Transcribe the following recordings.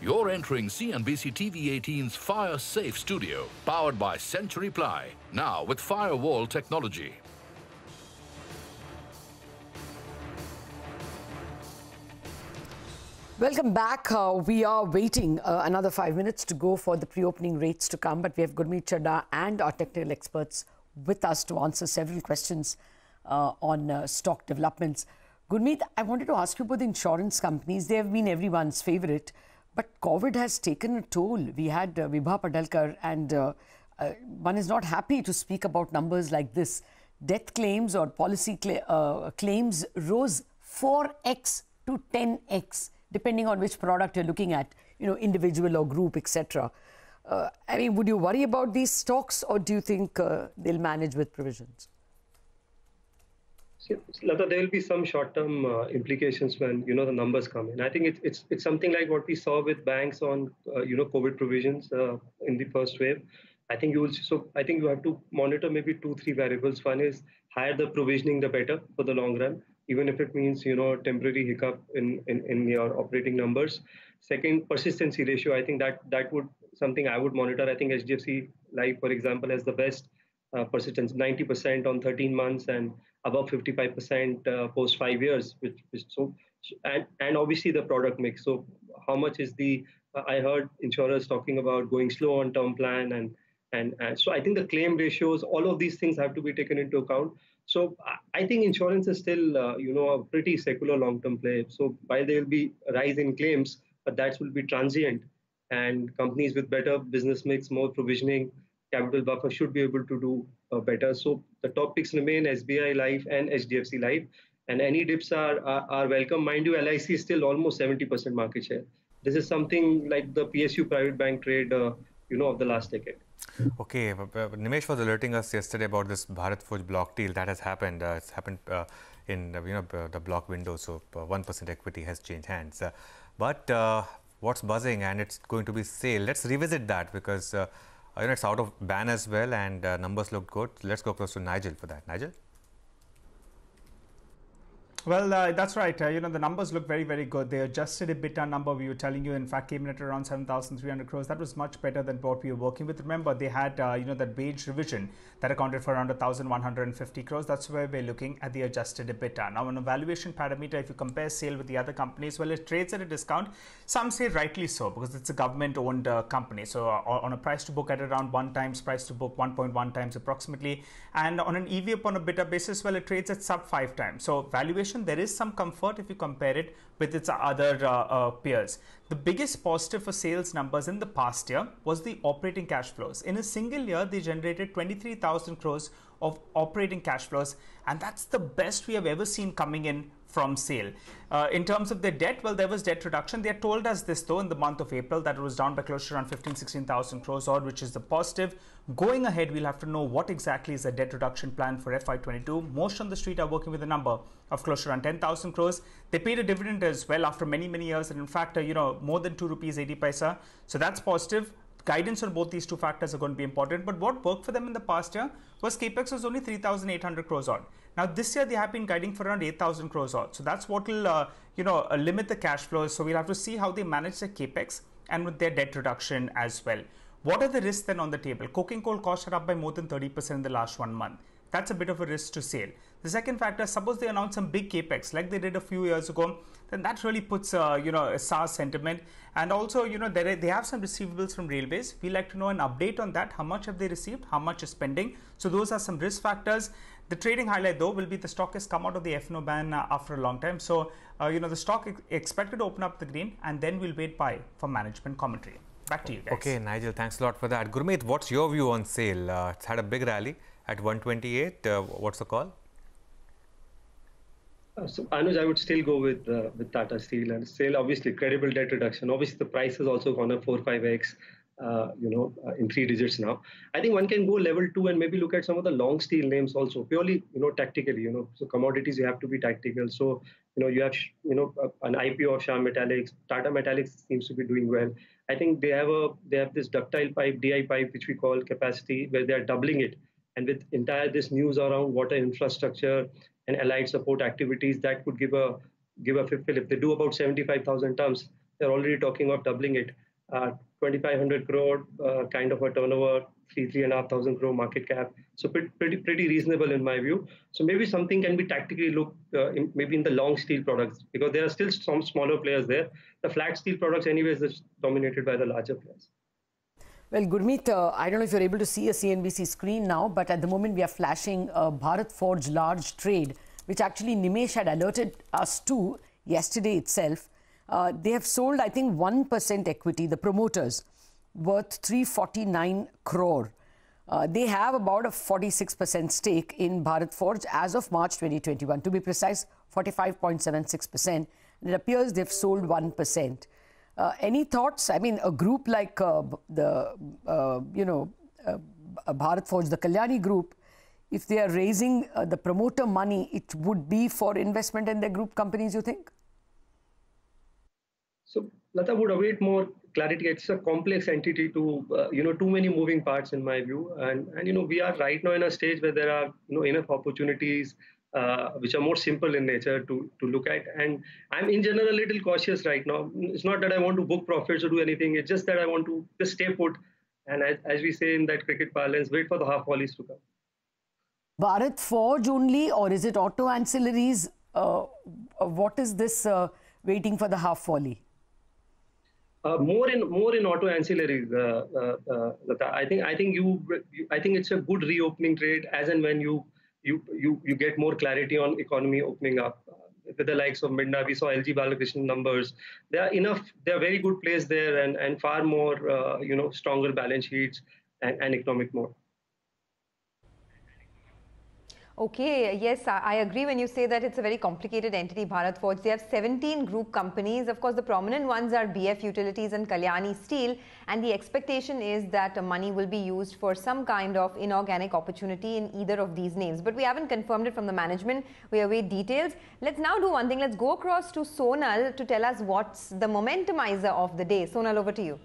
You're entering CNBC TV 18's Fire Safe Studio, powered by Century Ply, now with firewall technology. Welcome back. Uh, we are waiting uh, another five minutes to go for the pre-opening rates to come, but we have Gurmeet Chadda and our technical experts with us to answer several questions uh, on uh, stock developments. Gurmeet, I wanted to ask you about the insurance companies. They have been everyone's favorite. But COVID has taken a toll. We had uh, Vibha Padalkar, and uh, uh, one is not happy to speak about numbers like this. Death claims or policy cl uh, claims rose 4x to 10x, depending on which product you're looking at, you know, individual or group, etc. Uh, I mean, would you worry about these stocks, or do you think uh, they'll manage with provisions? Lata, there will be some short-term uh, implications when you know the numbers come in. I think it's it's it's something like what we saw with banks on uh, you know COVID provisions uh, in the first wave. I think you will so I think you have to monitor maybe two three variables. One is higher the provisioning, the better for the long run, even if it means you know temporary hiccup in in, in your operating numbers. Second, persistency ratio. I think that that would something I would monitor. I think HDFC Life, for example, has the best uh, persistence, 90% on 13 months and above 55% uh, post five years, which, which so and and obviously the product mix. So how much is the uh, I heard insurers talking about going slow on term plan and and, and so I think the claim ratios, all of these things have to be taken into account. So I think insurance is still, uh, you know, a pretty secular long-term play. So while there will be a rise in claims, but that will be transient, and companies with better business mix, more provisioning, capital buffer should be able to do uh, better. So the topics remain SBI Life and HDFC Life, and any dips are, are, are welcome. Mind you, LIC is still almost 70% market share. This is something like the PSU private bank trade, uh, you know, of the last decade. Okay, uh, uh, Nimesh was alerting us yesterday about this Bharat Forge block deal that has happened. Uh, it's happened uh, in you know the block window, so 1% equity has changed hands. but what's buzzing, and it's going to be sale. Let's revisit that because you know, it's out of ban as well and uh, numbers look good. Let's go close to Nigel for that. Nigel? Well, uh, that's right. Uh, you know, the numbers look very, very good. They adjusted a EBITDA number we were telling you, in fact, came in at around 7,300 crores. That was much better than what we were working with. Remember, they had, uh, you know, that wage revision that accounted for around 1,150 crores. That's where we're looking at the adjusted EBITDA. Now, on a valuation parameter, if you compare sale with the other companies, well, it trades at a discount. Some say rightly so, because it's a government owned uh, company. So, uh, on a price to book at around one times price to book, 1.1 times approximately. And on an EV upon a bidder basis, well, it trades at sub five times. So, valuation situation, there is some comfort if you compare it with its other uh, uh, peers. The biggest positive for sales numbers in the past year was the operating cash flows. In a single year, they generated 23,000 crores of operating cash flows and that's the best we have ever seen coming in from sale. Uh, in terms of the debt, well, there was debt reduction. They told us this though in the month of April that it was down by close to around 15, 16,000 crores odd, which is the positive. Going ahead, we'll have to know what exactly is the debt reduction plan for FY22. Most on the street are working with a number of close to around 10,000 crores. They paid a dividend as well after many, many years, and in fact, uh, you know, more than 2 rupees 80 paisa. So that's positive guidance on both these two factors are going to be important. But what worked for them in the past year was capex was only 3,800 crores odd. Now this year they have been guiding for around 8,000 crores odd. So that's what will uh, you know uh, limit the cash flows. So we'll have to see how they manage their capex and with their debt reduction as well. What are the risks then on the table? Coking coal costs are up by more than 30% in the last one month that's a bit of a risk to sale. The second factor, suppose they announce some big capex like they did a few years ago, then that really puts uh, you know a sour sentiment. And also, you know, they have some receivables from railways. We like to know an update on that. How much have they received? How much is pending? So those are some risk factors. The trading highlight though will be the stock has come out of the FNO ban uh, after a long time. So uh, you know the stock expected to open up the green, and then we'll wait by for management commentary. Back to you guys. Okay, Nigel, thanks a lot for that. Gurmeet, what's your view on sale? Uh, it's had a big rally at 128, uh, what's the call? Uh, so Anuj, I would still go with uh, with Tata Steel and Steel. Obviously, credible debt reduction. Obviously, the price has also gone up four five x. Uh, you know, uh, in three digits now. I think one can go level two and maybe look at some of the long steel names also, purely, you know, tactically, you know, so commodities, you have to be tactical. So, you know, you have, you know, uh, an IPO of Sham Metallics, Tata Metallics seems to be doing well. I think they have a, they have this ductile pipe, DI pipe, which we call capacity, where they are doubling it and with entire this news around water infrastructure and allied support activities, that could give a give a If they do about 75,000 tons, they're already talking of doubling it. Uh, 2,500 crore uh, kind of a turnover, three three and a half thousand crore market cap. So pretty pretty reasonable in my view. So maybe something can be tactically looked uh, in, maybe in the long steel products because there are still some smaller players there. The flat steel products, anyways, is dominated by the larger players. Well, Gurmeet, uh, I don't know if you're able to see a CNBC screen now, but at the moment we are flashing uh, Bharat Forge large trade, which actually Nimesh had alerted us to yesterday itself. Uh, they have sold, I think, 1% equity, the promoters, worth 349 crore. Uh, they have about a 46% stake in Bharat Forge as of March 2021. To be precise, 45.76%. It appears they've sold 1%. Uh, any thoughts? I mean, a group like uh, the, uh, you know, uh, uh, Bharat Forge, the Kalyani group, if they are raising uh, the promoter money, it would be for investment in their group companies, you think? So, Lata would await more clarity. It's a complex entity to, you know, too many moving parts in my view. And, and, you know, we are right now in a stage where there are, you know, enough opportunities uh, which are more simple in nature to, to look at. And I'm in general a little cautious right now. It's not that I want to book profits or do anything. It's just that I want to just stay put. And as, as we say in that cricket parlance, wait for the half volleys to come. Bharat Forge only, or is it auto ancillaries? Uh, uh what is this uh, waiting for the half volley? Uh, more in more in auto ancillaries. Uh, uh, uh I think I think you, you, I think it's a good reopening trade as and when you you you you get more clarity on economy opening up. With the likes of Midna, we saw LG Balakrishnan numbers. They are enough. They are very good place there, and and far more uh, you know stronger balance sheets and, and economic more. Okay, yes, I agree when you say that it's a very complicated entity, Bharat Forge. They have 17 group companies. Of course, the prominent ones are BF Utilities and Kalyani Steel. And the expectation is that money will be used for some kind of inorganic opportunity in either of these names. But we haven't confirmed it from the management. We await details. Let's now do one thing. Let's go across to Sonal to tell us what's the momentumizer of the day. Sonal, over to you.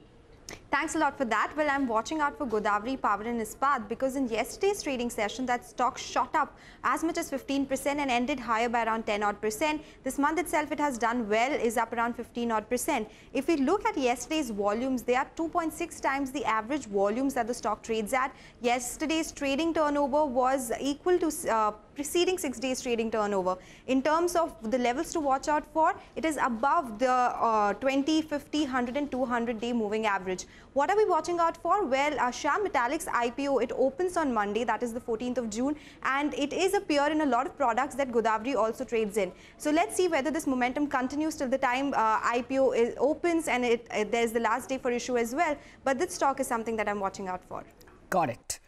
Thanks a lot for that. Well, I'm watching out for Godavari Power and Ispat because in yesterday's trading session, that stock shot up as much as 15% and ended higher by around 10 odd percent. This month itself, it has done well, is up around 15 odd percent. If we look at yesterday's volumes, they are 2.6 times the average volumes that the stock trades at. Yesterday's trading turnover was equal to uh, preceding six days trading turnover. In terms of the levels to watch out for, it is above the uh, 20, 50, 100 and 200 day moving average. What are we watching out for? Well, uh, Sham Metallics IPO, it opens on Monday, that is the 14th of June and it is a peer in a lot of products that Godavari also trades in. So let's see whether this momentum continues till the time uh, IPO is, opens and it, uh, there's the last day for issue as well. But this stock is something that I'm watching out for. Got it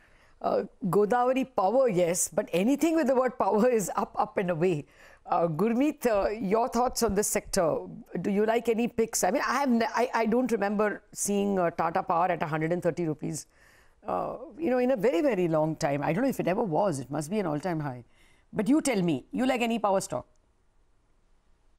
uh, Godavari power, yes, but anything with the word power is up, up and away. Uh, Gurmeet, uh, your thoughts on this sector? Do you like any picks? I mean, I have I, I don't remember seeing uh, Tata Power at 130 rupees. Uh, you know, in a very very long time. I don't know if it ever was. It must be an all-time high. But you tell me, you like any power stock?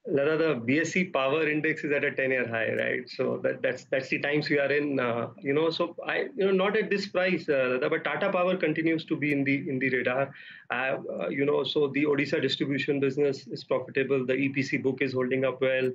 Lada, the BSE power index is at a 10-year high, right? So that, that's that's the times we are in. Uh, you know, so I, you know, not at this price, uh, Lada, but Tata Power continues to be in the in the radar. Uh, uh you know, so the Odisha distribution business is profitable. The EPC book is holding up well.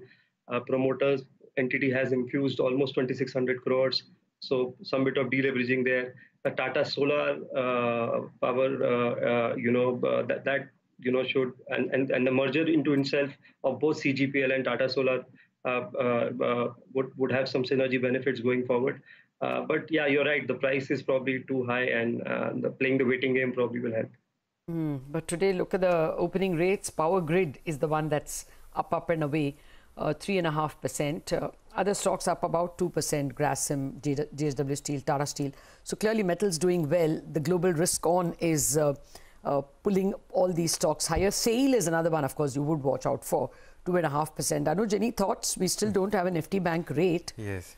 Uh, promoters entity has infused almost 2,600 crores. So some bit of deleveraging there. The Tata Solar uh, power, you know, that that you know showed and, and, and the merger into itself of both CGPL and Tata Solar uh, uh, uh, would would have some synergy benefits going forward. but yeah, you're right. The price is probably too high, and the, playing the waiting game probably will help. Mm, but today, look at the opening rates. Power Grid is the one that's up, up and away, three and a half percent. Other stocks up about two percent. Grasim, JSW Steel, Tata Steel. So clearly, metals doing well. The global risk on is uh, uh, pulling all these stocks higher. Sale is another one, of course, you would watch out for. 2.5%. Anuj, any thoughts? We still don't have an FT bank rate. Yes.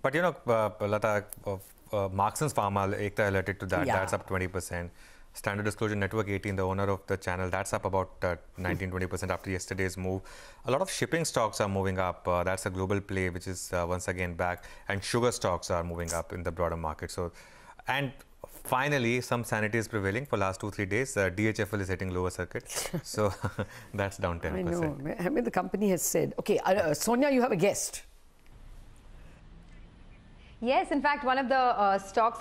But you know, uh, Lata, uh, uh, Markson's Pharma, Ekta alerted to that. Yeah. That's up 20%. Standard Disclosure Network 18, the owner of the channel, that's up about uh, 19 20% after yesterday's move. A lot of shipping stocks are moving up. Uh, that's a global play, which is uh, once again back. And sugar stocks are moving up in the broader market. So, and finally some sanity is prevailing for last two three days uh, dhfl is hitting lower circuit so that's down 10 I know. I mean the company has said okay uh, uh, sonia you have a guest yes in fact one of the uh, stocks